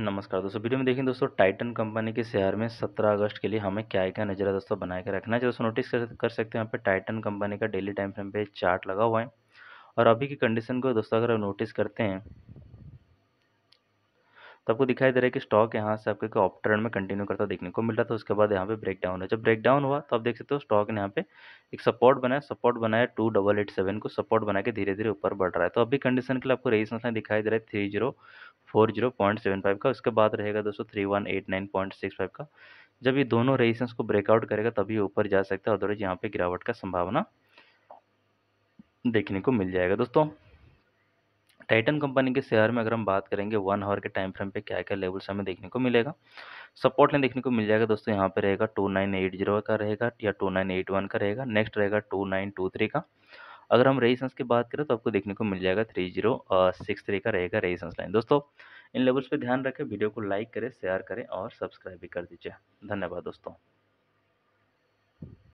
नमस्कार दोस्तों वीडियो में देखें दोस्तों टाइटन कंपनी के शेयर में 17 अगस्त के लिए हमें क्या क्या नजर दोस्तों बनाए के रखना है दोस्तों नोटिस कर, कर सकते हैं यहाँ पे टाइटन कंपनी का डेली टाइम फ्रेम पे चार्ट लगा हुआ है और अभी की कंडीशन को दोस्तों अगर नोटिस करते हैं तो आपको दिखाई दे रहा है कि स्टॉक यहाँ से आपके ऑप ट्रेंड में कंटिन्यू करता देखने को मिल रहा था उसके बाद यहाँ पे ब्रेक डाउन है जब ब्रेक डाउन हुआ तो आप देख सकते हो स्टॉक ने यहाँ पे एक सपोर्ट बनाया सपोर्ट बनाया टू डबल एट सेवन को सपोर्ट बना के धीरे धीरे ऊपर बढ़ रहा है तो अभी कंडीशन के लिए आपको रेजिस्टेंस लाइन दिखाई दे रहा है three zero four zero point seven five का उसके बाद रहेगा दोस्तों three one eight nine point six five का जब ये दोनों रेजिस्टेंस को ब्रेकआउट करेगा तभी ऊपर जा सकता है अदरवाइज यहाँ पे गिरावट का संभावना देखने को मिल जाएगा दोस्तों टाइटन कंपनी के शेयर में अगर हम बात करेंगे वन आवर के टाइम फ्रेम पे क्या क्या लेवल्स हमें देखने को मिलेगा सपोर्ट लाइन देखने को मिल जाएगा दोस्तों यहाँ पे रहेगा टू नाइन एट जीरो का रहेगा या टू नाइन एट वन का रहेगा नेक्स्ट रहेगा टू नाइन टू थ्री का अगर हम रेजिस्टेंस की बात करें तो आपको देखने को मिल जाएगा थ्री जीरो सिक्स थ्री का रहेगा रेजिस्टेंस लाइन दोस्तों इन लेवल्स पर ध्यान रखें वीडियो को लाइक करें शेयर करें और सब्सक्राइब भी कर दीजिए धन्यवाद दोस्तों